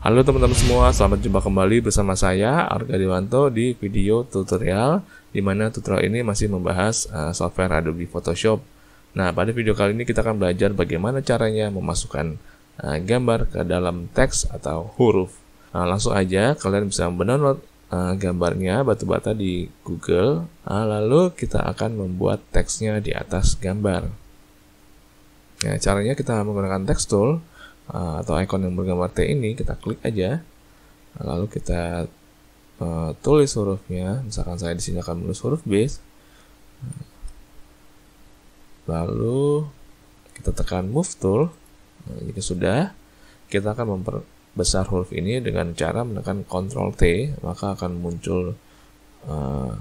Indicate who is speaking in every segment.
Speaker 1: Halo teman-teman semua, selamat jumpa kembali bersama saya Arga Dewanto di video tutorial di mana tutorial ini masih membahas uh, software Adobe Photoshop. Nah, pada video kali ini kita akan belajar bagaimana caranya memasukkan uh, gambar ke dalam teks atau huruf. Nah, langsung aja kalian bisa mendownload uh, gambarnya batu-bata di Google, uh, lalu kita akan membuat teksnya di atas gambar. Nah, caranya kita menggunakan text tool Eh, atau icon yang bergambar T ini kita klik aja lalu kita uh, tulis hurufnya misalkan saya di sini akan menulis huruf B lalu kita tekan move tool nah, jika sudah kita akan memperbesar huruf ini dengan cara menekan Ctrl T maka akan muncul uh,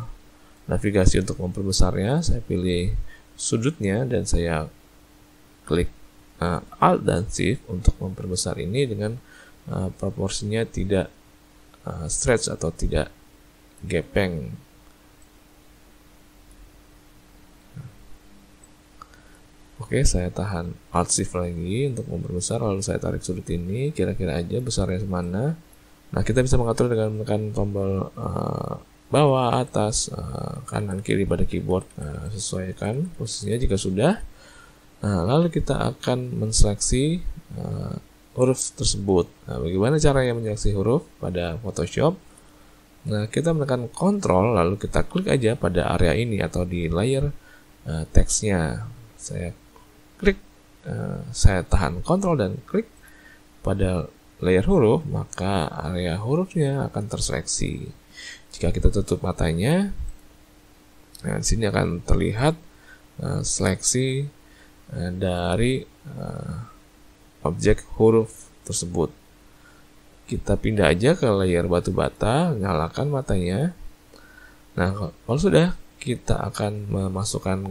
Speaker 1: navigasi untuk memperbesarnya saya pilih sudutnya dan saya klik uh, nah, alt dan shift untuk memperbesar ini dengan uh, proporsinya tidak uh, stretch atau tidak gepeng. Nah, oke, saya tahan alt shift lagi untuk memperbesar lalu saya tarik sudut ini kira-kira aja besarnya semana. Nah, kita bisa mengatur dengan menekan tombol uh, bawah, atas, kanan, kiri pada keyboard. Nah, sesuaikan posisinya jika sudah. Nah, lalu kita akan menseleksi uh, huruf tersebut. Nah, bagaimana caranya menyeleksi huruf pada Photoshop? Nah, kita menekan Ctrl lalu kita klik aja pada area ini atau di layer uh, teksnya. Saya klik, uh, saya tahan Ctrl dan klik pada layer huruf, maka area hurufnya akan terseleksi. Jika kita tutup matanya, nah, sini akan terlihat uh, seleksi Eh, dari uh, objek huruf tersebut. Kita pindah aja ke layar batu bata, nyalakan matanya. Nah, kalau sudah, kita akan memasukkan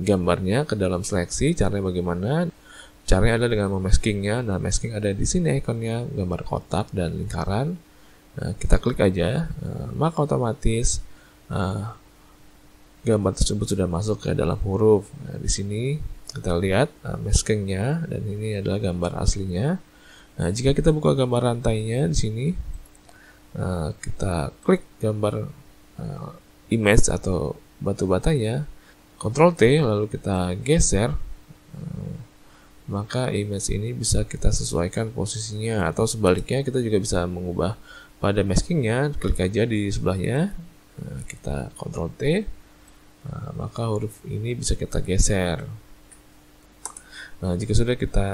Speaker 1: gambarnya ke dalam seleksi. Caranya bagaimana? Caranya ada dengan memaskingnya. Nah, masking ada di sini ikonnya, gambar kotak dan lingkaran. Nah, kita klik aja, eh, maka otomatis uh, gambar tersebut sudah masuk ke dalam huruf. Nah, di sini kita lihat uh, maskingnya dan ini adalah gambar aslinya. Nah, jika kita buka gambar rantainya di sini, uh, kita klik gambar uh, image atau batu batanya, Ctrl T lalu kita geser, uh, maka image ini bisa kita sesuaikan posisinya atau sebaliknya kita juga bisa mengubah pada maskingnya, klik aja di sebelahnya, uh, kita Ctrl T, uh, maka huruf ini bisa kita geser. Nah, jika sudah kita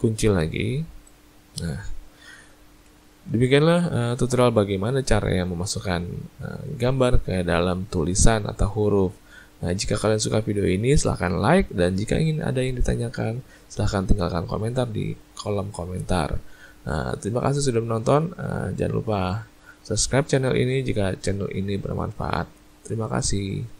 Speaker 1: kunci lagi. Nah, demikianlah uh, tutorial bagaimana caranya memasukkan uh, gambar ke dalam tulisan atau huruf. Nah, jika kalian suka video ini, silahkan like, dan jika ingin ada yang ditanyakan, silahkan tinggalkan komentar di kolom komentar. Nah, terima kasih sudah menonton. Uh, jangan lupa subscribe channel ini jika channel ini bermanfaat. Terima kasih.